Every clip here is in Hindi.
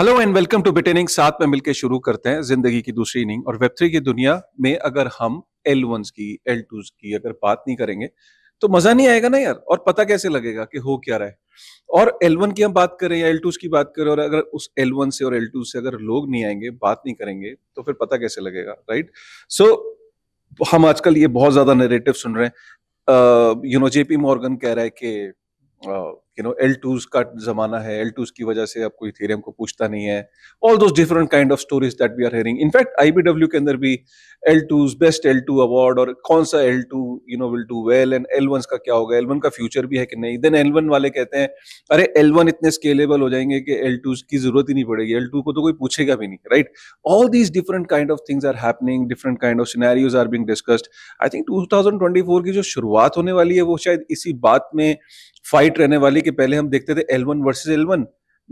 Hello and welcome to Bitening साथ में मिलकर शुरू करते हैं जिंदगी की दूसरी इनिंग और वेब की दुनिया में अगर हम एल वन की एल टू की अगर बात नहीं करेंगे तो मजा नहीं आएगा ना यार और पता कैसे लगेगा कि हो क्या रहा है और एल वन की हम बात करें या एल टू की बात करें और अगर उस एल वन से और एल टू से अगर लोग नहीं आएंगे बात नहीं करेंगे तो फिर पता कैसे लगेगा राइट सो so, हम आजकल ये बहुत ज्यादा नेरेटिव सुन रहे हैं यू नो जेपी मॉर्गन कह रहा है कि uh, you know L twos का जमाना है एल टूज की वजह से अब कोई को पूछता नहीं है all those different kind of stories that we are hearing in fact W के अंदर भी L twos best L two award और कौन सा L two you know will do well and L one का क्या होगा एल वन का फ्यूचर भी है कि नहीं देन एल वन वाले कहते हैं अरे एल वन इतने स्केलेबल हो जाएंगे कि एल टूज की जरूरत ही नहीं पड़ेगी एल टू को तो कोई पूछेगा भी नहीं right all these different kind of things are happening different kind of scenarios are being discussed I think for की जो शुरुआत होने वाली है वो शायद इसी बात में फाइट रहने वाली कि पहले हम देखते थे L one versus L one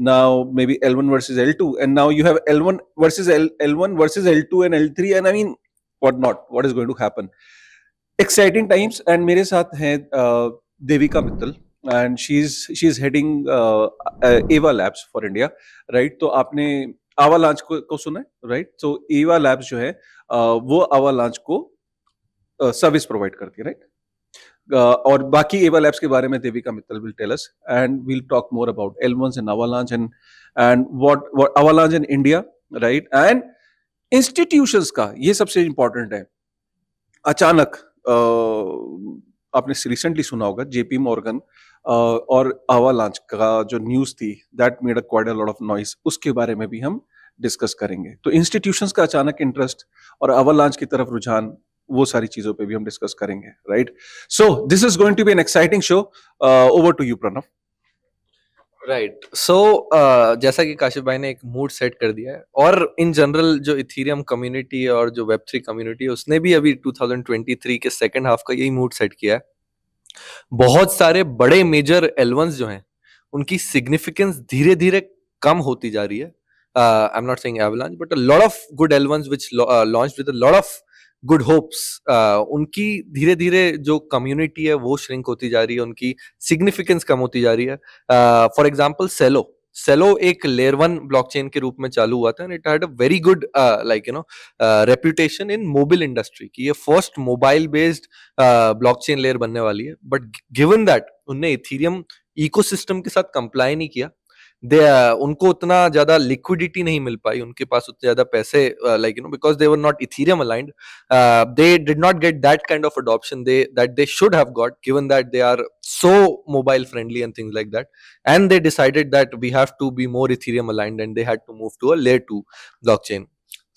now maybe L one versus L two and now you have L one versus L L one versus L two and L three and I mean what not what is going to happen exciting times and मेरे साथ हैं Devika Mittal and she is she is heading Ava Labs for India right तो आपने आवा लॉन्च को, को सुना है राइट सो एवा लैब्स जो है वो आवा लॉन्च को सर्विस प्रोवाइड करती है राइट Uh, और बाकी एवल एप्स के बारे में Devika Mittal will tell us and will talk more about L ones and Avalanche and and what what Avalanche in India right and institutions का ये सबसे इंपॉर्टेंट है अचानक uh, आपने रिसेंटली सुना होगा जेपी मॉर्गन uh, और आवा का जो न्यूज थी that made a quite a lot of noise उसके बारे में भी हम डिस्कस करेंगे तो इंस्टीट्यूशंस का अचानक इंटरेस्ट और अवर की तरफ रुझान वो सारी चीजों पे भी हम डिस्कस करेंगे right so this is going to be an exciting show over to you Pranav right so जैसा कि काशिफ भाई ने एक मूड सेट कर दिया है और इन जनरल जो इथेरियम कम्युनिटी और जो वेब थ्री कम्युनिटी है उसने भी अभी 2023 के सेकेंड हाफ का यही मूड सेट किया है बहुत सारे बड़े मेजर एलवंस जो हैं उनकी सिग्निफिकेंस धीरे धीरे कम होती जा रही है I am not saying Avalanche but a lot of good L ones which launch with a lot of good hopes उनकी धीरे धीरे जो कम्युनिटी है वो श्रिंक होती जा रही है उनकी सिग्निफिकेंस कम होती जा रही है फॉर एग्जाम्पल सेलो सेलो एक लेयर वन ब्लॉकचेन के रूप में चालू हुआ था and it had a very good like you know reputation in mobile industry की ये first mobile based blockchain layer बनने वाली है बट गिवन दैट उनने इथीरियम इकोसिस्टम के साथ कंप्लाई नहीं किया दे uh, उनको उतना ज्यादा लिक्विडिटी नहीं मिल पाई उनके पास उतने ज्यादा पैसे like you know because they were not Ethereum aligned they did not get that kind of adoption they that they should have got given that they are so mobile friendly and things like that and they decided that we have to be more ethereum aligned and they had to move to a layer 2 blockchain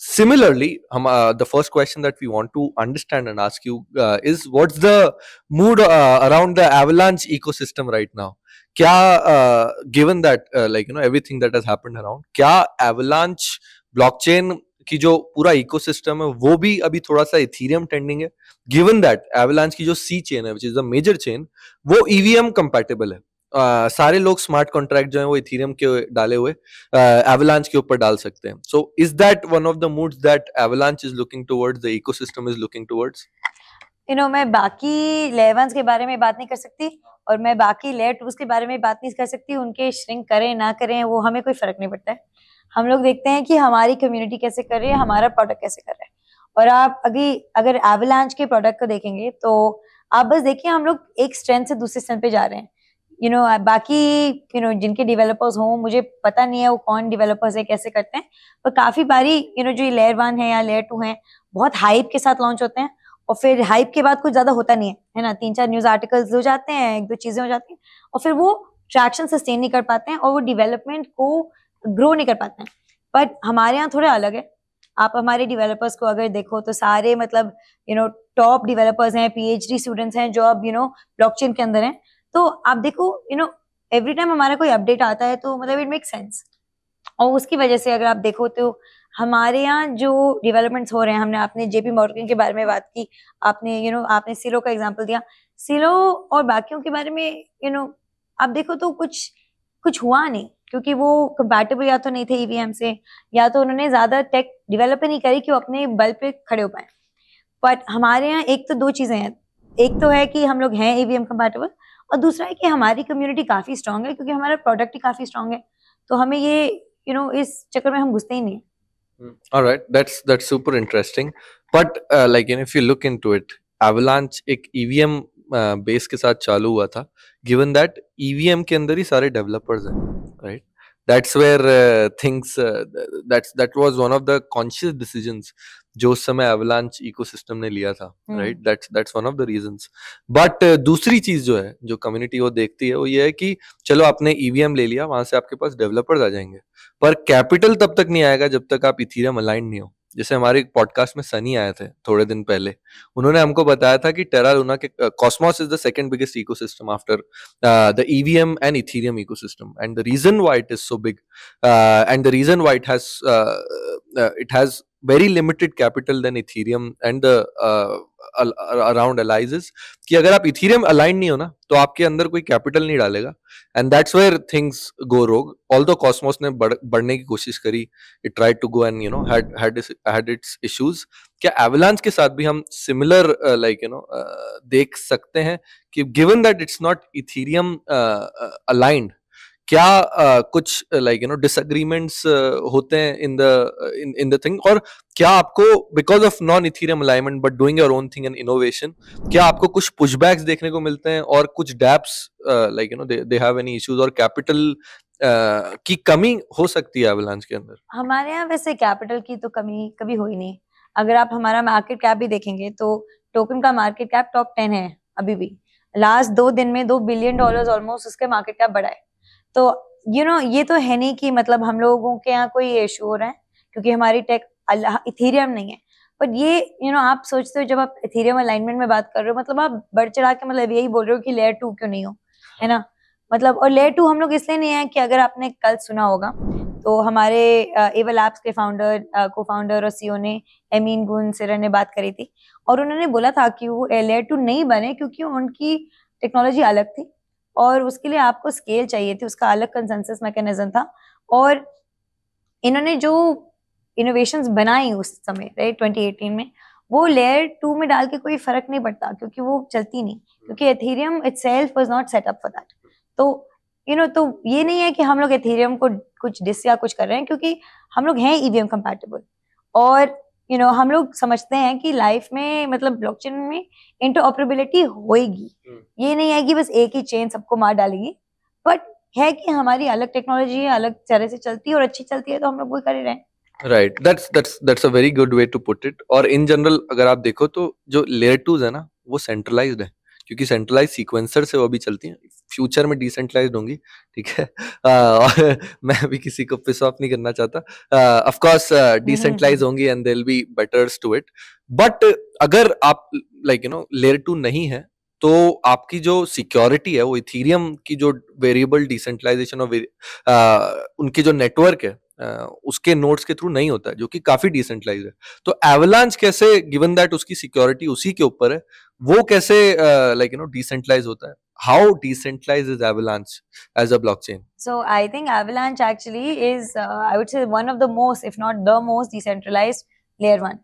similarly um, uh, the first question that we want to understand and ask you uh, is what's the mood uh, around the avalanche ecosystem right now क्या given that like you know everything that has happened around क्या एवलांच ब्लॉकचेन की जो पूरा इकोसिस्टम है वो भी अभी थोड़ा सा इथीरियम ट्रेंडिंग है गिवन दैट एवलांच की जो सी चेन है which is the major chain वो ईवीएम e कंपेटेबल है Uh, सारे लोग स्मार्ट कॉन्ट्रैक्ट जो है वो इथीरियम के डाले हुए एवलांच uh, के ऊपर डाल सकते हैं so is that one of the moods that Avalanche is looking towards the ecosystem is looking towards you know मैं बाकी लेवंस के बारे में बात नहीं कर सकती और मैं बाकी लेयर टूज के बारे में बात नहीं कर सकती उनके श्रिंक करें ना करें वो हमें कोई फर्क नहीं पड़ता है हम लोग देखते हैं कि हमारी कम्युनिटी कैसे कर रही है हमारा प्रोडक्ट कैसे कर रहा है और आप अभी अगर एवलांच के प्रोडक्ट को देखेंगे तो आप बस देखिए हम लोग एक स्ट्रेंथ से दूसरे स्ट्रेंथ पे जा रहे हैं यू you नो know, बाकी यू you नो know, जिनके डेवलपर्स हों मुझे पता नहीं है वो कौन डेवलपर्स है कैसे करते हैं पर काफ़ी बारी यू you नो know, जो लेयर वन है या लेयर टू है बहुत हाइप के साथ लॉन्च होते हैं और फिर हाइप के बाद कुछ ज्यादा होता नहीं है है ना तीन चार न्यूज आर्टिकल्स हो जाते हैं एक दो चीजें हो जाती हैं और फिर वो ट्रैक्शन सस्टेन नहीं कर पाते हैं और वो डिवेलपमेंट को ग्रो नहीं कर पाते हैं बट हमारे यहाँ थोड़े अलग है आप हमारे डेवलपर्स को अगर देखो तो सारे मतलब यू नो टॉप डेवलपर्स हैं पीएचडी स्टूडेंट्स हैं जो अब यू नो ब्लॉकचेन के अंदर हैं तो आप देखो यू नो एवरी टाइम हमारा कोई अपडेट आता है तो मतलब इट मेक सेंस और उसकी वजह से अगर आप देखो तो हमारे यहाँ जो डेवलपमेंट्स हो रहे हैं हमने आपने जेपी मॉर्गन के बारे में बात की आपने यू you नो know, आपने सिलो का एग्जाम्पल दिया सिलो और बाकियों के बारे में यू you नो know, आप देखो तो कुछ कुछ हुआ नहीं क्योंकि वो कंपैटिबल या तो नहीं थे ईवीएम e से या तो उन्होंने ज्यादा टेक डेवलप नहीं करी कि वो अपने बल पे खड़े हो पाए बट हमारे यहाँ एक तो दो चीजें हैं एक तो है कि हम लोग हैं ईवीएम e कंपैटिबल और दूसरा है कि हमारी कम्युनिटी काफी स्ट्रांग है क्योंकि हमारा प्रोडक्ट ही काफी स्ट्रांग है तो हमें ये यू you नो know, इस चक्कर में हम घुसते ही नहीं Mm. all right that's that's super interesting but uh, like if you look into it avalanche EVM EVM uh, base, के साथ चालू हुआ था गिवन दैट ईवीएम के अंदर ही that's where uh, things uh, that's that was one of the conscious decisions जो उस समय एवलांच इकोसिस्टम ने लिया था right that's that's one of the reason but दूसरी चीज जो है जो कम्युनिटी वो देखती है वो ये है कि चलो आपने ईवीएम e ले लिया वहां से आपके पास डेवलपर्स आ जाएंगे पर कैपिटल तब तक नहीं आएगा जब तक आप इथीरियम अलाइंड नहीं हो जैसे हमारे पॉडकास्ट में सनी आए थे थोड़े दिन पहले उन्होंने हमको बताया था कि टेरा लूना के Cosmos is the second biggest ecosystem after the EVM and Ethereum ecosystem and the reason why it is so big and the reason why it has it has very limited capital then Ethereum and around अलाइजेस कि अगर आप इथीरियम अलाइन नहीं हो ना तो आपके अंदर कोई कैपिटल नहीं डालेगा and that's where things go wrong all दो कॉस्मोस ने बढ़, बढ़ने की कोशिश करी it tried to go and you know had its issues क्या एवलांस के साथ भी हम सिमिलर लाइक यू नो देख सकते हैं कि given that it's not Ethereum aligned क्या uh, कुछ लाइक यू नो डिसएग्रीमेंट्स होते हैं in the in the thing और क्या आपको because of non Ethereum alignment but doing your own thing and innovation क्या आपको कुछ पुशबैक्स देखने को मिलते हैं और कुछ dapps like you know they have any issues और कैपिटल की कमी हो सकती है एवलांच के अंदर हमारे यहाँ वैसे कैपिटल की तो कमी कभी हुई नहीं अगर आप हमारा मार्केट कैप भी देखेंगे तो टोकन का मार्केट कैप टॉप टेन है अभी भी लास्ट दो दिन में दो बिलियन डॉलर्स ऑलमोस्ट उसके मार्केट कैप बढ़ाए तो यू you नो know, ये तो है नहीं कि मतलब हम लोगों के यहाँ कोई इशू हो रहा है क्योंकि हमारी टेक इथीरियम नहीं है बट ये यू you नो know, आप सोचते हो जब आप इथीरियम अलाइनमेंट में बात कर रहे हो मतलब आप बढ़ चढ़ा के मतलब यही बोल रहे हो कि लेयर टू क्यों नहीं हो है ना मतलब और लेयर टू हम लोग इसलिए नहीं है कि अगर आपने कल सुना होगा तो हमारे एवल एप्स के फाउंडर को फाउंडर और सीओ e ने एमीन गुन सिरा ने बात करी थी और उन्होंने बोला था कि वो लेयर टू नहीं बने क्योंकि उनकी टेक्नोलॉजी अलग थी और उसके लिए आपको स्केल चाहिए थी उसका अलग कंसेंसस मैकेनिज्म था और इन्होंने जो इनोवेशन बनाई उस समय राइट 2018 में वो लेयर टू में डाल के कोई फर्क नहीं पड़ता क्योंकि वो चलती नहीं क्योंकि Ethereum itself was not set up for that तो यू you नो know, तो ये नहीं है कि हम लोग एथेरियम को कुछ डिस या कुछ कर रहे हैं क्योंकि हम लोग हैं ईवीएम e कंपैटिबल और यू you नो know, हम लोग समझते हैं कि लाइफ में मतलब ब्लॉकचेन में इंटरऑपरेबिलिटी होएगी हम्म। ये नहीं है कि बस एक ही चेन सबको मार डालेगी बट है कि हमारी अलग टेक्नोलॉजी है अलग तरह से चलती है और अच्छी चलती है तो हम लोग वही कर रहे हैं right that's that's that's a very good way to put it और इन जनरल अगर आप देखो तो जो लेयर टूज है ना वो सेंट्रलाइज है क्योंकि सेंट्रलाइज सीक्वेंसर से वो अभी चलती हैं फ्यूचर में डिसेंट्रलाइज होंगी ठीक है आ, और मैं भी किसी को पिस ऑफ नहीं करना चाहता of decentralise hmm, hmm, hmm. होंगी and there be betters to it but अगर आप like you know layer two नहीं है तो आपकी जो सिक्योरिटी है वो इथीरियम की जो वेरिएबल डिसेंट्रलाइजेशन और उनकी जो नेटवर्क है उसके नोट्स के थ्रू नहीं होता जो कि काफी डिसेंट्रलाइज है तो एवलांच कैसे गिवन दैट उसकी सिक्योरिटी उसी के ऊपर है वो कैसे लाइक यू नो डिसेंट्रलाइज होता है how decentralized is avalanche as a blockchain so i think avalanche actually is uh, i would say one of the most if not the most decentralized layer one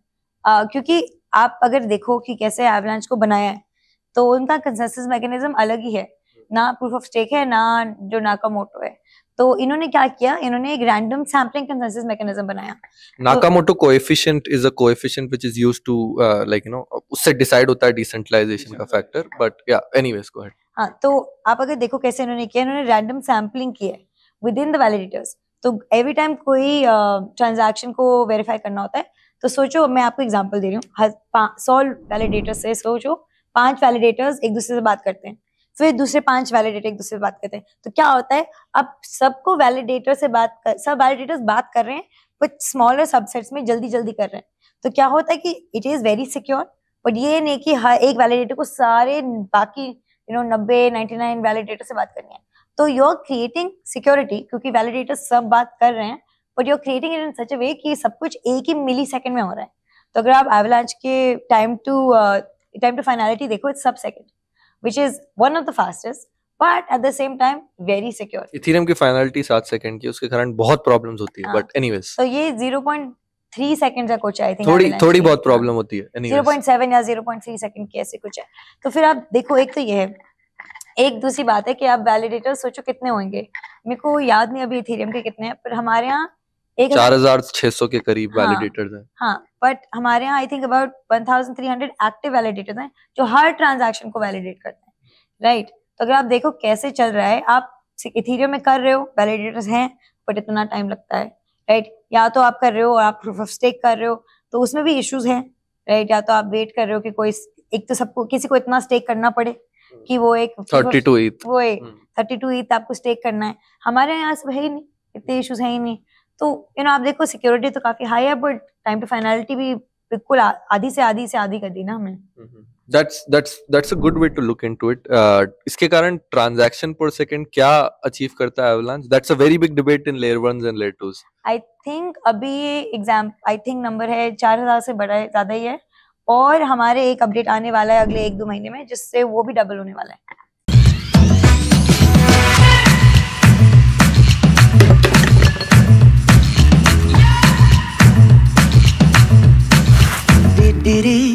uh, क्योंकि आप अगर देखो कि कैसे एवलांच को बनाया है तो उनका कंसेंसस मैकेनिज्म अलग ही है ना प्रूफ ऑफ स्टेक है ना जो नाकामोटो है तो इन्होंने क्या किया इन्होंने एक रैंडम सैम्पलिंग कंसेंसस मैकेनिज्म बनाया तो Nakamoto coefficient is a coefficient which is used to like you know उससे डिसाइड होता है डिसेंट्रलाइजेशन का factor but yeah anyways go ahead हां तो आप अगर देखो कैसे इन्होंने किया इन्होंने रैंडम सैम्पलिंग की है विद इन द वैलिडेटर्स तो एवरी टाइम कोई ट्रांजैक्शन uh, को वेरीफाई करना होता है तो सोचो मैं आपको एग्जांपल दे रही हूं 100 वैलिडेटर्स से सोचो पांच वैलिडेटर्स एक दूसरे से बात करते हैं फिर दूसरे पांच वैलिडेटर एक दूसरे से बात करते हैं तो क्या होता है अब सबको वैलिडेटर से बात कर सब वैलिडेटर्स बात कर रहे हैं कुछ स्मॉलर सबसेट्स में जल्दी जल्दी कर रहे हैं तो क्या होता है कि it is very secure but ये नहीं कि हर एक वैलिडेटर को सारे बाकी यू नो नब्बे नाइन्टी नाइन वैलिडेटर से बात करनी है तो यू आर क्रिएटिंग सिक्योरिटी क्योंकि वैलिडेटर सब बात कर रहे हैं but you are creating it in such a way कि सब कुछ एक ही मिली सेकेंड में हो रहा है तो अगर आप एवलांच के time to time to finality देखो it's sub second which is one of the fastest but at the same time very secure. Ethereum की finality 7 second की उसके कारण बहुत problems होती है But anyways. तो ये 0.3 seconds का कुछ आई थिंक थोड़ी थोड़ी बहुत problem होती है Anyways. 0.7 या 0.3 second की ऐसे कुछ है तो फिर आप देखो एक तो ये है एक दूसरी बात है कि आप वैलिडेटर सोचो कितने होंगे मेरे को याद नहीं अभी इथेरियम के कितने हैं पर हमारे यहाँ चार के करीब वैलिडेटर्स हाँ, हैं हाँ बट हमारे यहाँ I think about active validators हैं जो हर ट्रांजैक्शन को वैलिडेट करते हैं राइट right? तो अगर आप देखो कैसे चल रहा है आप इथीरियम में कर रहे हो वैलिडेटर्स हैं बट इतना टाइम लगता है राइट right? या तो आप कर रहे हो आप प्रूफ ऑफ स्टेक कर रहे हो तो उसमें भी इश्यूज हैं राइट या तो आप वेट कर रहे हो कि कोई एक तो सबको किसी को इतना स्टेक करना पड़े कि वो एक थर्टी टू ईथ वो थर्टी टू ईथ आपको स्टेक करना है हमारे यहाँ सब है ही नहीं इतने इश्यूज है ही नहीं तो यू नो आप देखो सिक्योरिटी तो काफी हाई है बट टाइम टू फाइनलिटी भी बिल्कुल आधी से आधी से आधी कर दी ना हमें that's that's that's a good way to look into it इसके कारण ट्रांजैक्शन पर सेकंड क्या अचीव करता है Avalanche that's a very big debate in layer 1s and layer 2s I think अभी एग्जाम आई थिंक नंबर है 4000 से बड़ा है ज्यादा ही है और हमारे एक अपडेट आने वाला है अगले एक दो महीने में जिससे वो भी डबल होने वाला है it is.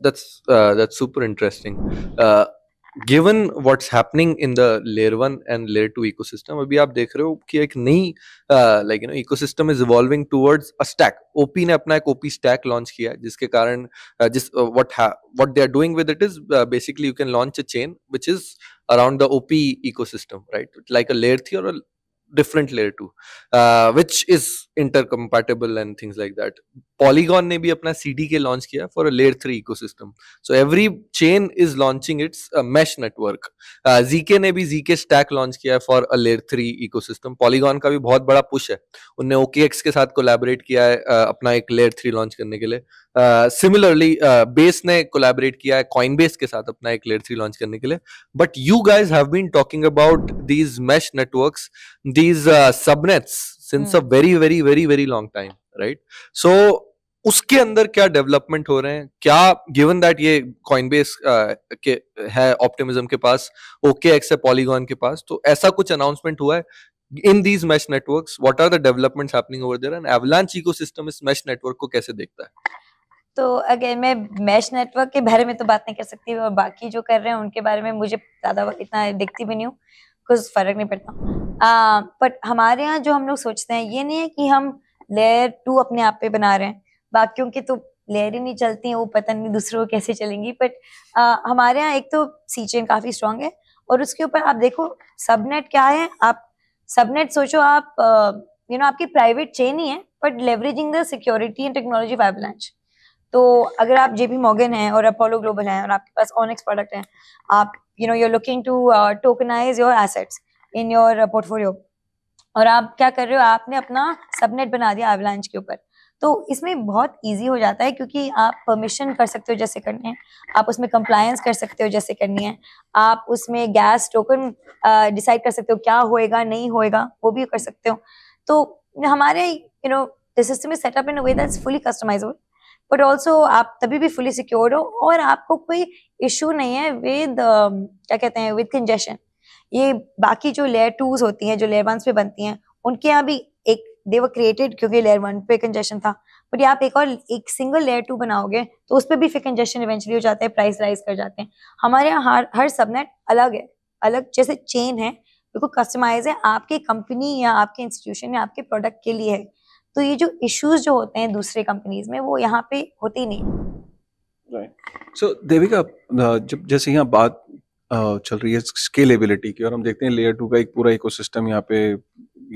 that's uh, that's super interesting. Uh, given what's happening in the layer one and layer two ecosystem, we are dekhreo ki ek nahi, uh, like you know ecosystem is evolving towards a stack. OP ne apna ek OP stack launch kiya, jiske karan, uh, what what they are doing with it is uh, basically you can launch a chain which is around the OP ecosystem, right? Like a layer three or a different layer two, which is intercompatible and things like that Polygon ने भी अपना सी डी के लॉन्च किया for a layer three ecosystem so every chain is launching its mesh network Z K ने भी जी के स्टैक लॉन्च किया है for a layer three ecosystem Polygon का भी बहुत बड़ा पुश है उनने ओके एक्स के साथ कोलेबरेट किया है uh, अपना एक लेयर थ्री लॉन्च करने के लिए सिमिलरली uh, बेस uh, ने कोलेबरेट किया है कॉइन बेस के साथ अपना एक लेयर थ्री लॉन्च करने के लिए but you guys have been talking about these mesh network these subnets since a very very very very long time right so उसके अंदर क्या डेवलपमेंट हो रहे हैं क्या गिवन दैट ये कॉइनबेस uh, के है ऑप्टिमिज्म के पास ओके एक्स है पॉलीगॉन के पास तो ऐसा कुछ अनाउंसमेंट हुआ है in these mesh network what are the development happening over there and Avalanche system इस मैश नेटवर्क को कैसे देखता है तो अगर मैं मैश नेटवर्क के बारे में तो बात नहीं कर सकती और बाकी जो कर रहे हैं उनके बारे में मुझे ज्यादा इतना दिखती भी नहीं हूँ कुछ फर्क नहीं पड़ता बट हमारे यहाँ जो हम लोग सोचते हैं ये नहीं है कि हम लेयर टू अपने आप पे बना रहे हैं बाकियों की तो लेयर ही नहीं चलती हैं वो पता नहीं दूसरों कैसे चलेंगी बट हमारे यहाँ एक तो सी चेन काफ़ी स्ट्रांग है और उसके ऊपर आप देखो सबनेट क्या है आप सबनेट सोचो आप यू नो आपकी प्राइवेट चेन ही है but leveraging the security and technology of Avalanche तो अगर आप जेपी मॉगन हैं और अपोलो ग्लोबल हैं और आपके पास ऑनिक्स प्रोडक्ट हैं आप you know you're looking to tokenize your assets in your portfolio और आप क्या कर रहे हो आपने अपना सबनेट बना दिया एवलांच के ऊपर तो इसमें बहुत इजी हो जाता है क्योंकि आप परमिशन कर सकते हो जैसे करनी है आप उसमें कंप्लायंस कर सकते हो जैसे करनी है आप उसमें गैस टोकन डिसाइड कर सकते हो क्या होएगा नहीं होएगा वो भी कर सकते हो तो हमारे you know system is set up in a way that's fully customizable but also आप तभी भी फुली सिक्योर हो और आपको कोई इशू नहीं है विद uh, um, क्या कहते हैं विद कंजेशन ये बाकी जो लेयर टूज होती हैं जो लेयर वन पे बनती हैं उनके यहाँ भी एक दे वर क्रिएटेड क्योंकि लेयर वन पे कंजेशन था बट आप एक और एक सिंगल लेयर टू बनाओगे तो उस पर भी फिर कंजेशन इवेंचुअली हो जाता है प्राइस राइज कर जाते हैं हमारे यहाँ हर हर सबनेट अलग है अलग जैसे चेन है बिल्कुल कस्टमाइज है आपकी कंपनी या आपके इंस्टीट्यूशन या आपके प्रोडक्ट के लिए है तो ये जो इश्यूज जो होते हैं दूसरे कंपनीज में वो यहाँ पे होते ही नहीं सो देविका uh, जब जैसे यहाँ बात uh, चल रही है स्केलेबिलिटी की और हम देखते हैं लेयर टू का एक पूरा इको सिस्टम यहाँ पे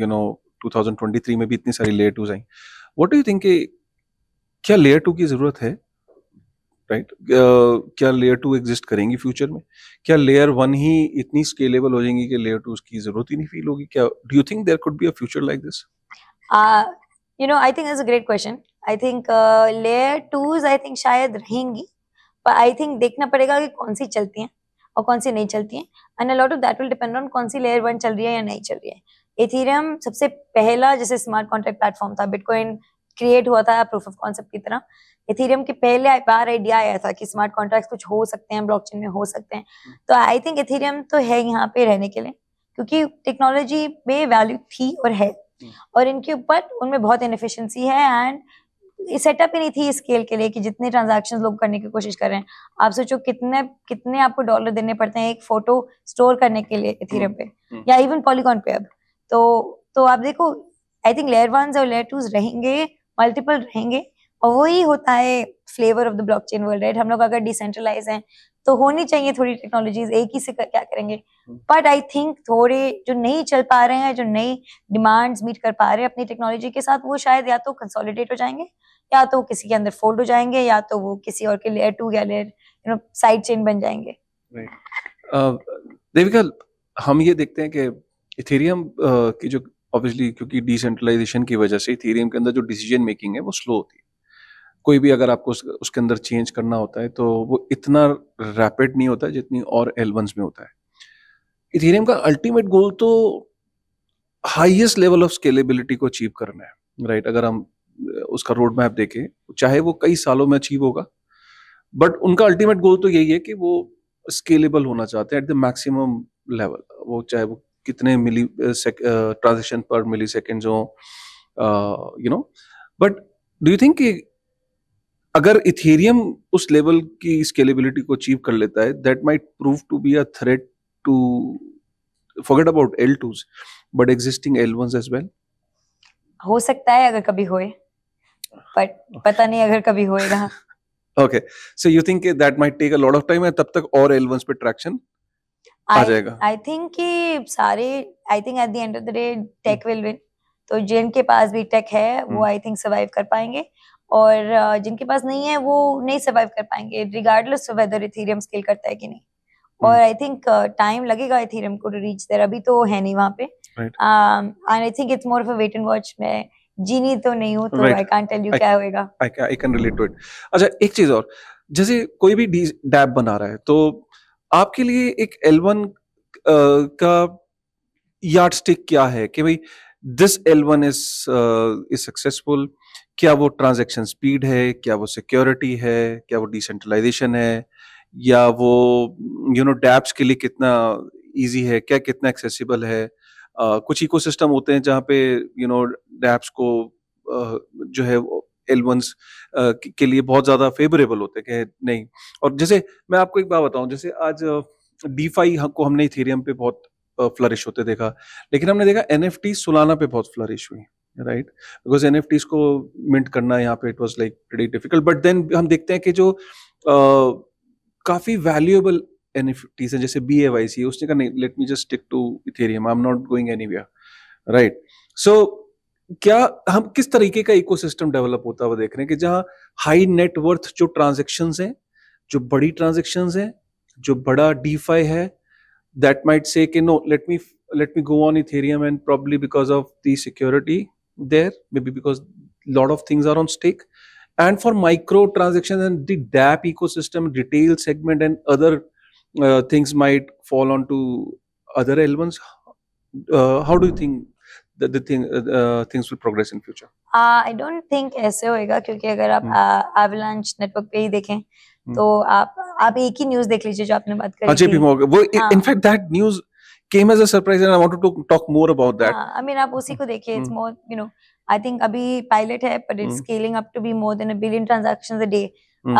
यू नो 2023 में भी इतनी सारी layer twos I what do you think क्या लेयर टू की जरूरत है राइट right? uh, क्या लेयर टू एग्जिस्ट करेंगी फ्यूचर में क्या लेयर वन ही इतनी स्केलेबल हो जाएंगी कि लेयर टू की जरूरत ही नहीं फील होगी क्या do you think there could be a future like this you know I think is a great question I think layer twos I think शायद रहेंगी पर आई थिंक देखना पड़ेगा कि कौन सी चलती हैं और कौन सी नहीं चलती हैं and a lot of that will depend on कौन सी लेयर वन चल रही है या नहीं चल रही है एथीरियम सबसे पहला जैसे स्मार्ट कॉन्ट्रैक्ट प्लेटफॉर्म था बिटकॉइन क्रिएट हुआ था प्रूफ ऑफ कॉन्सेप्ट की तरह इथेरियम के पहले बार आइडिया आया था कि स्मार्ट कॉन्ट्रैक्ट कुछ हो सकते हैं ब्लॉकचेन में हो सकते हैं तो आई थिंक एथीरियम तो है यहाँ पे रहने के लिए क्योंकि टेक्नोलॉजी में वैल्यू थी और है हम्म। और इनके ऊपर उनमें बहुत इनफिशेंसी है एंड सेटअप ही नहीं थी स्केल के लिए कि जितने ट्रांजैक्शन लोग करने की कोशिश कर रहे हैं आप सोचो कितने कितने आपको डॉलर देने पड़ते हैं एक फोटो स्टोर करने के लिए इथेरियम हम्म, पे हम्म। या इवन पॉलीकॉन पे अब तो तो आप देखो आई थिंक लेयर वन और लेयर टू रहेंगे मल्टीपल रहेंगे और वही होता है flavour of the blockchain world right हम लोग अगर डिसेंट्रलाइज हैं तो होनी चाहिए थोड़ी टेक्नोलॉजीज एक ही से कर, क्या करेंगे बट आई थिंक थोड़े जो नहीं चल पा रहे हैं जो नई डिमांड्स मीट कर पा रहे हैं अपनी टेक्नोलॉजी के साथ वो शायद या तो कंसोलिडेट हो जाएंगे या तो किसी के अंदर फोल्ड हो जाएंगे या तो वो किसी और के लेयर टू या layer you know side chain बन जाएंगे देविका uh, हम ये देखते हैं कि इथेरियम uh, की जो ऑब्वियसली क्योंकि डिसेंट्रलाइजेशन की वजह से इथेरियम के अंदर जो डिसीजन मेकिंग है वो स्लो होती है कोई भी अगर आपको उस, उसके अंदर चेंज करना होता है तो वो इतना रैपिड नहीं होता जितनी और एलवंस में होता है इथेरियम का अल्टीमेट गोल तो हाईएस्ट लेवल ऑफ स्केलेबिलिटी को अचीव करना है राइट अगर हम उसका रोड मैप देखें चाहे वो कई सालों में अचीव होगा बट उनका अल्टीमेट गोल तो यही है कि वो स्केलेबल होना चाहते हैं एट द मैक्सिमम लेवल वो चाहे वो कितने मिली ट्रांजेक्शन पर मिली सेकेंड हो you know but do you think अगर इथेरियम उस लेवल की स्केलेबिलिटी को अचीव कर लेता है that might prove to be a threat to forget about L twos but existing L one as well हो सकता है अगर कभी होए बट पता नहीं अगर कभी होएगा okay so you think that might take a lot of time तब तक और एल पे ट्रैक्शन आ जाएगा आई थिंक कि सारे I think at the end of the day tech will win तो जिनके पास भी टेक है वो आई थिंक सर्वाइव कर पाएंगे और जिनके पास नहीं है वो नहीं सर्वाइव कर पाएंगे रिगार्डलेस वेदर इथेरियम स्केल करता है कि नहीं hmm. और आई थिंक टाइम लगेगा इथेरियम को रीच देयर अभी तो है नहीं वहाँ पे I think it's more of a wait and watch मैं जीनी तो नहीं हूँ तो आई कांट टेल यू क्या होएगा I can relate to it अच्छा एक चीज और जैसे कोई भी डैब बना रहा है तो आपके लिए एक L1 uh, का यार्डस्टिक क्या है कि भाई this L one is is successful क्या वो ट्रांजेक्शन स्पीड है क्या वो सिक्योरिटी है क्या वो डिसेंट्रलाइजेशन है या वो यू नो डैप्स के लिए कितना ईजी है क्या कितना एक्सेसिबल है uh, कुछ इकोसिस्टम होते हैं जहाँ पे यू नो डैप्स को uh, जो है एल वन uh, के लिए बहुत ज़्यादा फेवरेबल होते हैं कि नहीं और जैसे मैं आपको एक बात बताऊँ जैसे आज डी डीफाई को हमने थीरियम पे बहुत फ्लरिश होते देखा लेकिन हमने देखा एन एफ टी सुलाना पे बहुत फ्लरिश हुई right because N F Ts को मिंट करना यहाँ पे it was like very difficult but then हम देखते हैं कि जो uh, काफी वैल्यूएबल एन एफ टीज है जैसे बी ए वाई सी उसने कहा नहीं let me just stick to Ethereum I am not going anywhere right so क्या हम किस तरीके का इकोसिस्टम डेवलप होता है वो देख रहे हैं कि जहाँ हाई नेटवर्थ जो ट्रांजेक्शन है जो बड़ी ट्रांजेक्शन है जो बड़ा डीफाई है that might say okay no let me let me go on ethereum and probably because of the security there maybe because a lot of things are on stake and for micro transactions and the dapp ecosystem retail segment and other uh, things might fall onto other elements uh, how do you think the thing uh, uh, things will progress in future uh, i don't think ऐसे होएगा क्योंकि अगर आप hmm. uh, Avalanche network पे ही देखें हम्म। तो आप आप एक ही न्यूज देख लीजिए जो आपने बात करी अजय मॉर्गन वो in fact that news came as a surprise and I wanted to talk more about that I mean आप उसी को देखिए it's more you know I think अभी पायलट है but it's scaling up to be more than a billion a a day hmm.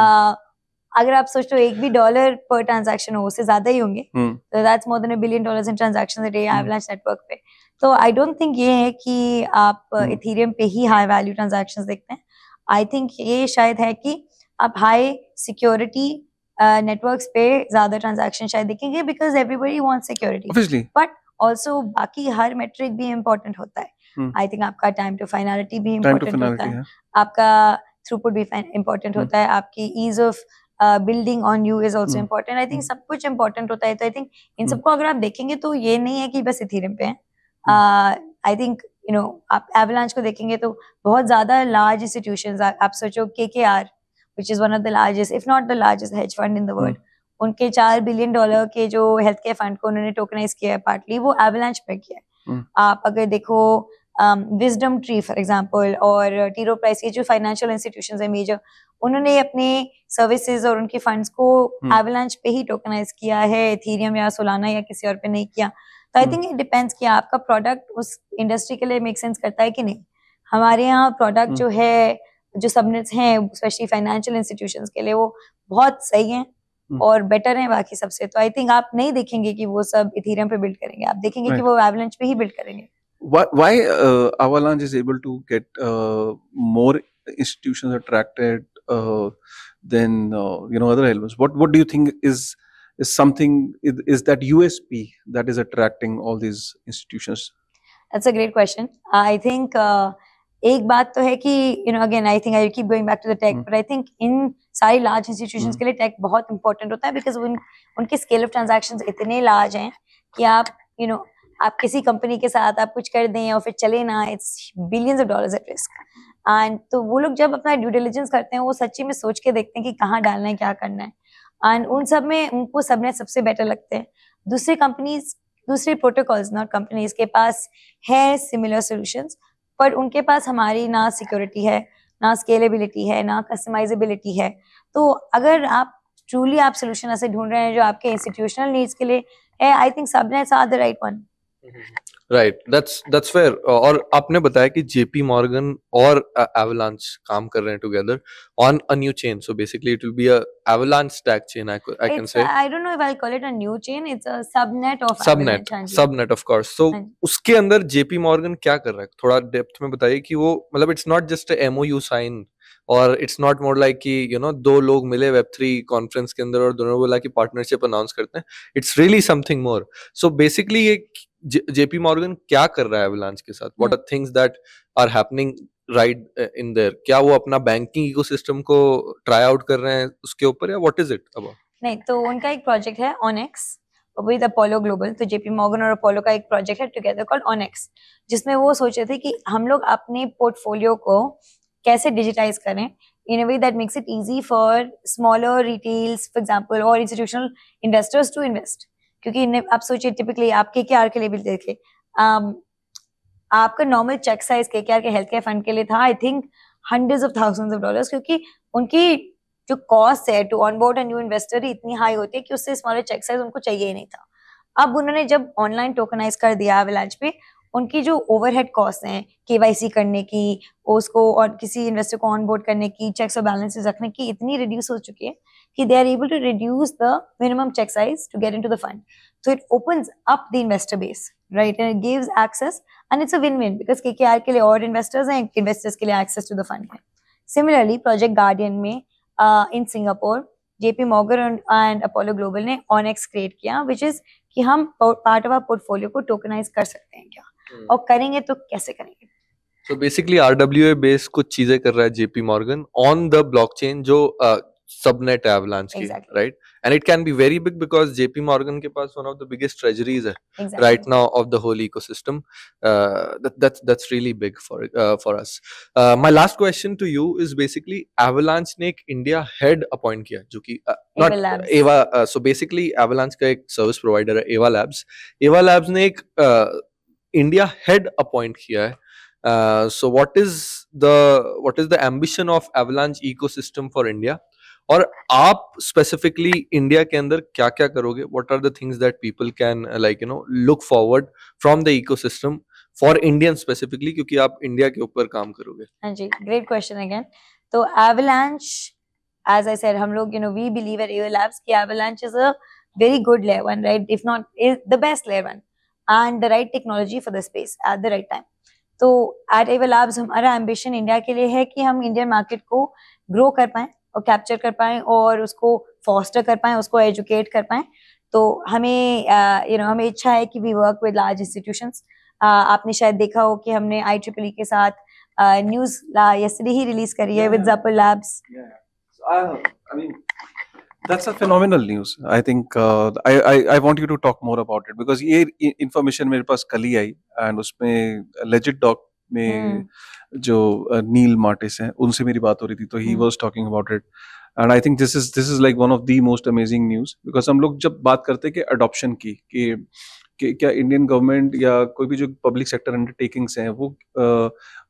अगर आप सोचते हो एक भी डॉलर पर ट्रांजैक्शन हो उससे ज्यादा ही होंगे तो that's more than a billion dollars in transactions a day Avalanche network पे तो आई डोंट थिंक ये है कि आप इथेरियम हम्म। पे ही हाई वैल्यू ट्रांजैक्शंस देखते हैं आई थिंक ये शायद है कि आप हाई सिक्योरिटी नेटवर्क पे ज्यादा ट्रांजेक्शन शायद देखेंगे because everybody want security but also बाकी हर मेट्रिक भी इम्पोर्टेंट होता है आई hmm. थिंक आपका टाइम टू फाइनलिटी भी इम्पोर्टेंट होता है आपका थ्रूपुट भी इम्पोर्टेंट hmm. होता है आपकी ease of building on you is also important I think सब कुछ इम्पोर्टेंट होता है तो आई थिंक इन hmm. सबको अगर आप देखेंगे तो ये नहीं है कि बस इथीरियम पे है आई थिंक यू नो आप एवलांच को देखेंगे तो बहुत ज्यादा लार्ज इंस्टीट्यूशन आप सोचो K K R which is one of the largest if not the largest hedge fund in the world उनके चार बिलियन डॉलर के जो हेल्थ केयर फंड को उन्होंने टोकनाइज किया है पार्टली वो एवलांच पे किया है hmm. आप अगर देखो विजडम ट्री फॉर एग्जांपल और टीरो प्राइस के जो फाइनेंशियल इंस्टीट्यूशन है मेजर उन्होंने अपने सर्विसेज और उनके फंड्स को एवलांच hmm. पे ही टोकनाइज किया है एथीरियम या सोलाना या किसी और पे नहीं किया तो आई थिंक इट डिपेंड्स कि आपका प्रोडक्ट उस इंडस्ट्री के लिए मेक सेंस करता है कि नहीं हमारे यहाँ प्रोडक्ट hmm. जो है जो सबनेट्स हैं स्पेशली फाइनेंशियल इंस्टीट्यूशंस के लिए वो बहुत सही हैं और बेटर हैं बाकी सबसे तो आई थिंक आप नहीं देखेंगे कि वो सब इथेरियम पे बिल्ड करेंगे आप देखेंगे right. कि वो एवलेंच पे ही बिल्ड करेंगे why uh, avalanche is able to get uh, more institutions attracted uh, than uh, you know other elements what what do you think is is something is, is that usp that is attracting all these institutions that's a great question i think uh, एक बात तो है कि you know again I think I keep going back to the tech but I think in सारी लार्ज इंस्टीट्यूशंस hmm. के लिए टेक बहुत इंपॉर्टेंट होता है बिकॉज उन उनके स्केल ऑफ ट्रांजेक्शन इतने लार्ज हैं कि आप यू you नो know, आप किसी कंपनी के साथ आप कुछ कर दें और फिर चले ना it's billions of dollars at risk and तो वो लोग जब अपना ड्यू डिलीजेंस करते हैं वो सच्ची में सोच के देखते हैं कि कहाँ डालना है क्या करना है एंड उन सब में उनको सब में सबसे बेटर लगते हैं दूसरी कंपनीज दूसरे प्रोटोकॉल्स नॉट कंपनीज के पास है सिमिलर सोल्यूशंस पर उनके पास हमारी ना सिक्योरिटी है ना स्केलेबिलिटी है ना कस्टमाइजेबिलिटी है तो अगर आप ट्रूली आप सोल्यूशन ऐसे ढूंढ रहे हैं जो आपके इंस्टीट्यूशनल नीड्स के लिए है आई थिंक सब ने साथ the right one right that's that's fair और आपने बताया कि जेपी मॉर्गन और एवलांस काम कर रहे हैं together on a new chain so basically it will be a Avalanche stack chain I can say I don't know if I call it a new chain it's a subnet of subnet subnet of course so उसके अंदर जेपी मॉर्गन क्या कर रहा है थोड़ा डेप्थ में बताइए कि वो मतलब it's not just a MOU sign और इट्स नॉट मोर लाइक कि यू नो दो लोग मिले वेब थ्री कॉन्फ्रेंस के अंदर और दोनों बोला कि पार्टनरशिप अनाउंस करते हैं it's really something more so basically ये जेपी मॉर्गन क्या कर रहा है एवलांस के साथ what are things that are happening right in there क्या वो अपना बैंकिंग इकोसिस्टम को ट्राई आउट कर रहे हैं उसके ऊपर या व्हाट इज इट अबाउट नहीं तो उनका एक प्रोजेक्ट है ऑनेक्स विद अपोलो ग्लोबल तो जेपी मॉर्गन और अपोलो का एक प्रोजेक्ट है टुगेदर कॉल्ड ऑनेक्स जिसमें वो रहे थे कि हम लोग अपने पोर्टफोलियो को कैसे डिजिटाइज करें in a way that makes it easy for smaller retails, for example, or institutional investors to invest. क्योंकि आप सोचिए टिपिकली आप के के लिए भी देखे um, आपका नॉर्मल चेक साइज के के हेल्थ केयर फंड के लिए था I think hundred of thousand of dollar क्योंकि उनकी जो कॉस्ट है to onboard new investor इतनी हाई होती है कि उससे स्मॉलर चेक साइज उनको चाहिए ही नहीं था अब उन्होंने जब ऑनलाइन टोकनाइज कर दिया एवलांच पे उनकी जो ओवरहेड कॉस्ट है केवाईसी करने की उसको और किसी इन्वेस्टर को ऑन बोर्ड करने की चेक्स और बैलेंसेस रखने की इतनी रिड्यूस हो चुकी है कि they are able to reduce the minimum check size to get in the fund so it open up the investor base right and it gives access and it's a win win because के के लिए और इन्वेस्टर्स हैं इन्वेस्टर्स के लिए एक्सेस टू द फंड है सिमिलरली प्रोजेक्ट गार्डियन में in Singapore JP Morgan and Apollo Global ने ऑन क्रिएट किया विच इज कि हम पार्ट ऑफ आर पोर्टफोलियो को टोकनाइज कर सकते हैं क्या hmm. और करेंगे तो कैसे करेंगे तो basically R W A base कुछ चीजें कर रहा है JP Morgan on the block जो uh, subnet avalanche right and it can be very big because jp morgan ke paas one of the biggest treasuries right now of the whole ecosystem uh, that's that's really big for uh, for us uh, my last question to you is basically avalanche ne ek india head appoint kiya jo not eva, so basically avalanche ka ek service provider hai eva labs Ava labs ne ek india head appoint kiya hai so what is the what is the ambition of avalanche ecosystem for india और आप स्पेसिफिकली इंडिया के अंदर क्या क्या करोगे what are the things that people can like you know look forward from the ecosystem for Indian specifically क्योंकि आप इंडिया के ऊपर काम करोगे हाँ जी ग्रेट क्वेश्चन अगेन तो एवलांच एज आई सेड हम लोग you know we believe at Ava Labs that Avalanche is a very good layer one, right? If not, is the best layer one, and the right technology for the space at the right time. तो एट एवर लैब्स हमारा एम्बिशन इंडिया के लिए है कि हम इंडियन मार्केट को ग्रो कर पाएं कैप्चर कर पाएं और उसको फॉस्टर कर पाएं उसको एजुकेट कर पाएं तो हमें यू नो हमें इच्छा है कि we work with large institution आपने शायद देखा हो कि हमने आई ट्रिपल e के साथ न्यूज यस्टरडे ही रिलीज करी है with Zupple Labs That's a phenomenal news. I think uh, I, I I want you to talk more about it because ये information मेरे पास कल ही आई and उसमें legit doc में हम्म। जो नील मार्टिस हैं उनसे मेरी बात हो रही थी तो he was talking about it and I think this is this is like one of the most amazing news because हम लोग जब बात करते हैं कि अडोप्शन की कि कि क्या इंडियन गवर्नमेंट या कोई भी जो पब्लिक सेक्टर अंडरटेकिंग्स हैं वो आ,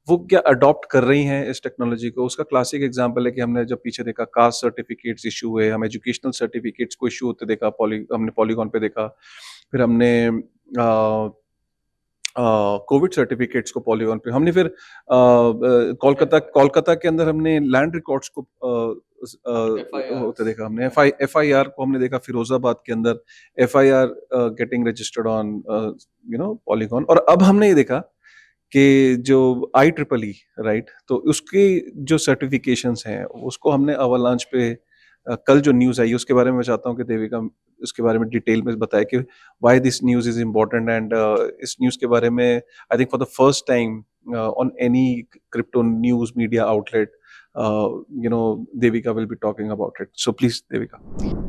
वो क्या अडॉप्ट कर रही हैं इस टेक्नोलॉजी को उसका क्लासिक एग्जांपल है कि हमने जब पीछे देखा कास्ट सर्टिफिकेट्स इशू हुए हम एजुकेशनल सर्टिफिकेट्स को इशू होते देखा पॉली हमने पॉलीगॉन पे देखा फिर हमने आ, कोविड सर्टिफिकेट्स को पॉलीगॉन पे हमने फिर कोलकाता कोलकाता के अंदर हमने लैंड रिकॉर्ड्स को होते देखा हमने एफ आई आर को हमने देखा फिरोजाबाद के अंदर F I R getting registered on you know Polygon और अब हमने ये देखा कि जो आई ट्रिपल ई राइट तो उसकी जो सर्टिफिकेशंस हैं उसको हमने अवलांच पे कल जो न्यूज़ आई उसके बारे में मैं चाहता हूँ कि देविका उसके बारे में डिटेल में बताए कि why this news is important and इस न्यूज़ के बारे में I think for the first time on any crypto news media outlet you know devika will be talking about it so please devika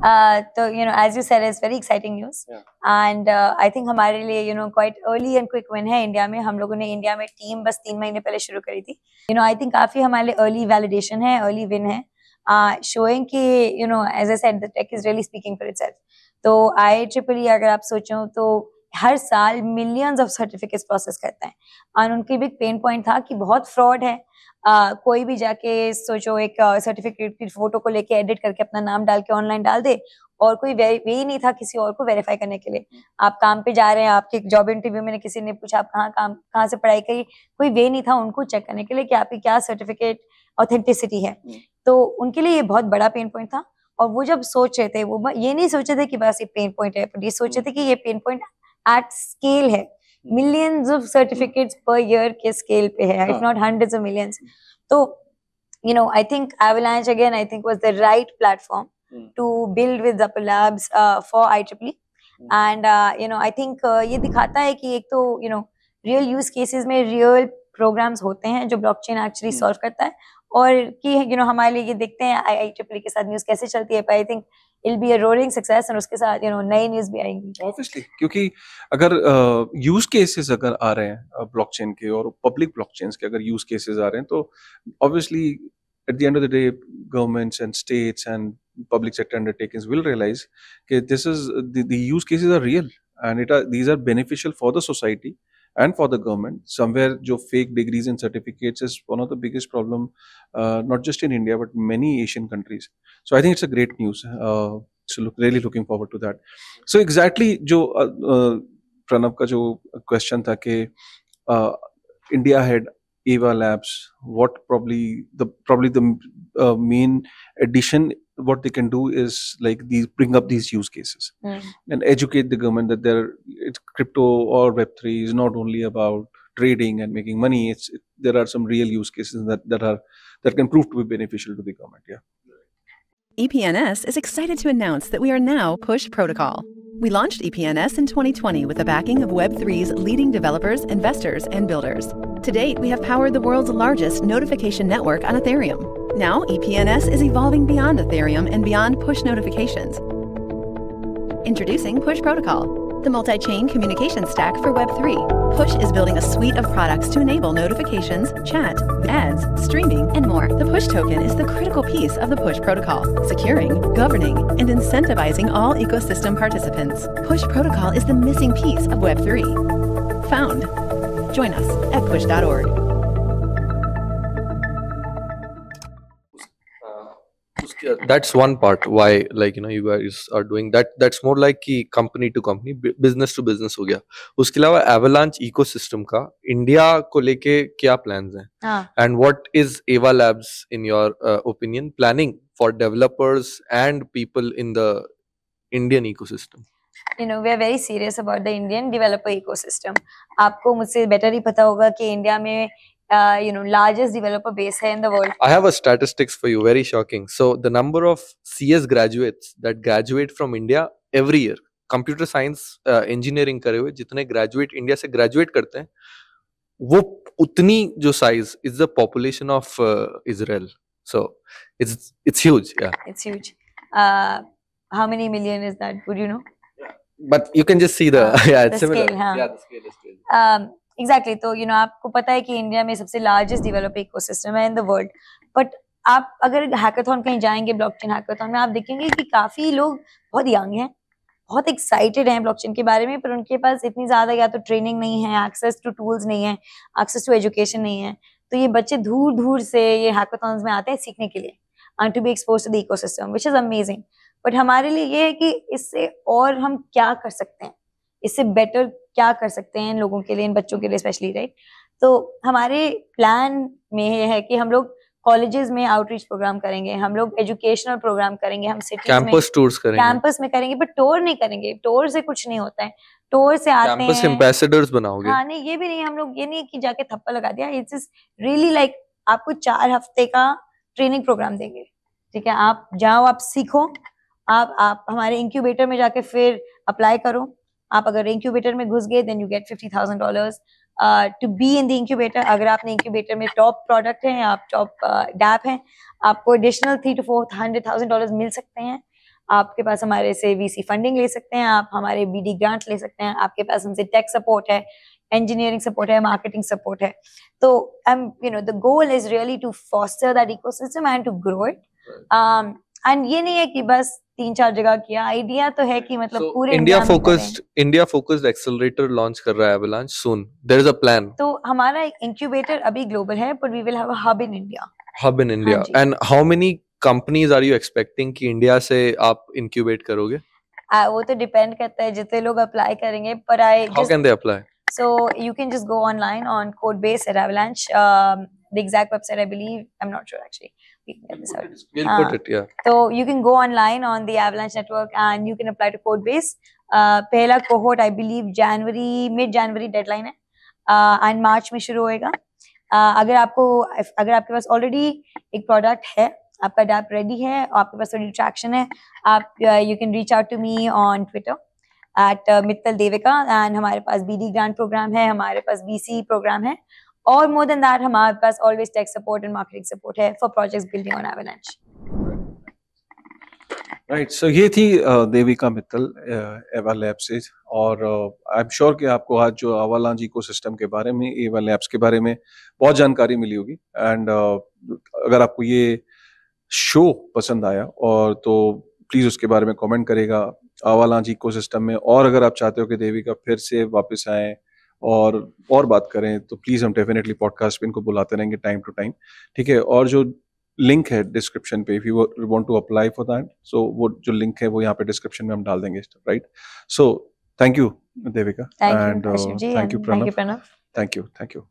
uh so you know as you said it's very exciting news yeah. and uh, i think hamare liye you know quite early and quick win hai india mein hum logo ne india mein team bas 3 mahine pehle shuru kari thi you know i think काफी हमारे लिए early validation है early win है uh, showing कि you know as I said the tech is really speaking for itself तो आई ट्रिपल ई अगर आप सोचो तो हर साल मिलियंस ऑफ सर्टिफिकेट्स प्रोसेस करते हैं और उनकी बिग पेन पॉइंट था कि बहुत फ्रॉड है आ, कोई भी जाके सोचो एक सर्टिफिकेट की फोटो को लेके एडिट करके अपना नाम डाल के ऑनलाइन डाल दे और कोई वे ही नहीं था किसी और को वेरीफाई करने के लिए आप काम पे जा रहे हैं आपके जॉब इंटरव्यू में किसी ने पूछा आप कहाँ काम कहाँ से पढ़ाई करी कोई वे नहीं था उनको चेक करने के लिए कि आपकी क्या सर्टिफिकेट ऑथेंटिसिटी है hmm. तो उनके लिए ये बहुत बड़ा पेन पॉइंट था और वो जब सोच रहे थे वो ये नहीं सोच रहे थे कि बस ये पेन पॉइंट है ये सोच रहे थे hmm. कि ये पेन पॉइंट एट स्केल है millions of certificates per year के स्केल पे है if not hundreds of millions तो you know I think Avalanche again I think was the right platform to build with Zupple Labs for आई ट्रिपली and you know I think ये दिखाता है कि एक तो you know real use cases में रियल प्रोग्राम्स होते हैं जो ब्लॉकचेन एक्चुअली सॉल्व करता है और कि यू नो हमारे लिए ये देखते हैं आई आई ट्रिपल के साथ न्यूज कैसे चलती है पर I think it be a rolling success और उसके साथ यू नो नई न्यूज भी आएंगी ऑब्वियसली क्योंकि अगर यूज uh, केसेस अगर आ रहे हैं ब्लॉकचेन के और पब्लिक ब्लॉकचेन के अगर यूज केसेस आ रहे हैं तो obviously at the end of the day, governments and states and public sector undertakings will realize that this is the, the use cases are real and it are, these are beneficial for the society. and for the government somewhere jo fake degrees and certificates is one of the biggest problem uh, not just in india but many asian countries so i think it's a great news uh, so look really looking forward to that so exactly jo uh, uh, pranav ka jo question tha ke uh, india had eva labs what probably the probably the uh, main addition what they can do is like these bring up these use cases mm. and educate the government that there it's crypto or web3 is not only about trading and making money it's it, there are some real use cases that that are that can prove to be beneficial to the government yeah EPNS is excited to announce that we are now Push Protocol. We launched EPNS in 2020 with the backing of Web3's leading developers, investors, and builders. To date, we have powered the world's largest notification network on Ethereum. Now, EPNS is evolving beyond Ethereum and beyond push notifications. Introducing Push Protocol, the multi chain communication stack for Web3. Push is building a suite of products to enable notifications, chat, ads, streaming, and more. The Push token is the critical piece of the Push Protocol, securing, governing, and incentivizing all ecosystem participants. Push Protocol is the missing piece of Web3. Found. Join us at push.org. that's one part why like you know you guys are doing that that's more like ki company to company business to business ho gaya uske alawa avalanche ecosystem ka india ko leke kya plans hain ah. and what is eva Labs in your uh, opinion planning for developers and people in the Indian ecosystem You know, we are very serious about the Indian developer ecosystem. आपको मुझसे बेटर ही पता होगा कि इंडिया में uh, you know largest developer base here in the world i have a statistics for you very shocking so the number of cs graduates that graduate from india every year computer science uh, engineering करे हुए जितने ग्रेजुएट graduate से ग्रेजुएट करते हैं वो उतनी जो size is the population Israel. So it's it's huge. Yeah, it's huge. Huge uh, how many million is that would you know but you can just see the uh, yeah the it's scale, similar huh? yeah the scale is crazy. um exactly तो यू नो आपको पता है कि इंडिया में सबसे लार्जेस्ट डेवलप सिस्टम है इन द वर्ल्ड बट आप अगर हैकाथन कहीं जाएंगे ब्लॉकचेन हैकाथन में आप देखेंगे कि काफी लोग बहुत यंग हैं बहुत एक्साइटेड हैं ब्लॉकचेन के बारे में पर उनके पास इतनी ज्यादा या तो ट्रेनिंग नहीं है एक्सेस टू टूल्स नहीं है एक्सेस टू एजुकेशन नहीं है तो ये बच्चे दूर दूर से ये हैकाथन में आते हैं सीखने के लिए and to be expose to the ecosystem which is amazing but हमारे लिए ये है कि इससे और हम क्या कर सकते हैं इससे बेटर क्या कर सकते हैं इन लोगों के लिए इन बच्चों के लिए स्पेशली राइट तो हमारे प्लान में ये है कि हम लोग कॉलेजेस में आउटरीच प्रोग्राम करेंगे हम लोग एजुकेशनल प्रोग्राम करेंगे हम सिटी कैंपस टूर्स करेंगे कैंपस में करेंगे पर टूर नहीं करेंगे टूर से कुछ नहीं होता है टूर से आते हैं एम्बेसडर्स बनाओगे हाँ नहीं ये भी नहीं हम लोग ये नहीं कि जाके थप्पा लगा दिया इट्स इज रियली लाइक आपको चार हफ्ते का ट्रेनिंग प्रोग्राम देंगे ठीक है आप जाओ आप सीखो आप आप हमारे इंक्यूबेटर में जाके फिर अप्लाई करो आप अगर इंक्यूबेटर में घुस गए then you get fifty thousand dollar to be in the incubator अगर आपने इंक्यूबेटर में टॉप प्रोडक्ट हैं आप टॉप डैप uh, हैं आपको additional three to four hundred thousand dollar मिल सकते हैं आपके पास हमारे से वीसी फंडिंग ले सकते हैं आप हमारे बीडी ग्रांट ले सकते हैं आपके पास हमसे टेक सपोर्ट है engineering support hai marketing support hai so तो, um you know the goal is really to foster that ecosystem and and to grow it and ये नहीं है कि बस तीन चार जगह किया आइडिया तो है कि मतलब so, पूरे India focused India focused accelerator launch कर रहा है Avalanche soon there is a plan तो हमारा इंक्यूबेटर अभी ग्लोबल है but we will have a hub in India hub in India and how many companies are you expecting कि इंडिया से आप इंक्यूबेट करोगे आ, वो तो डिपेंड करता है जितने लोग अप्लाई करेंगे पर I how can they apply so you can just go online on Codebase at Avalanche the exact website I believe I am not sure actually episode. We'll uh, put it, yeah. So you can go online on the Avalanche Network and you can apply to Codebase. Uh, पहला cohort I believe January mid January deadline है एंड uh, मार्च में शुरू होएगा uh, अगर आपको अगर आपके पास ऑलरेडी एक प्रोडक्ट है आपका डैप रेडी है और आपके पास थोड़ी ट्रैक्शन है आप you can reach out to me on Twitter at Mittal Devika and हमारे पास बी डी ग्रांट प्रोग्राम है हमारे पास बी सी प्रोग्राम है और मोर देन दैट हमारे पास always tech support and marketing support है for projects building on Avalanche right so ये थी देविका मित्तल एवा लैब से और आई एम श्योर कि आपको आज जो आवालांज इको सिस्टम के बारे में एवा लैब्स के बारे में बहुत जानकारी मिली होगी एंड uh, अगर आपको ये शो पसंद आया और तो प्लीज़ उसके बारे में कमेंट करेगा आवालांज इको सिस्टम में और अगर आप चाहते हो कि देविका फिर से वापस आएँ और और बात करें तो प्लीज़ हम डेफिनेटली पॉडकास्ट पे इनको बुलाते रहेंगे टाइम टू टाइम ठीक है और जो लिंक है डिस्क्रिप्शन पे if you want to apply for that so वो जो लिंक है वो यहाँ पे डिस्क्रिप्शन में हम डाल देंगे right so thank you Devika and thank you Pranav thank you thank you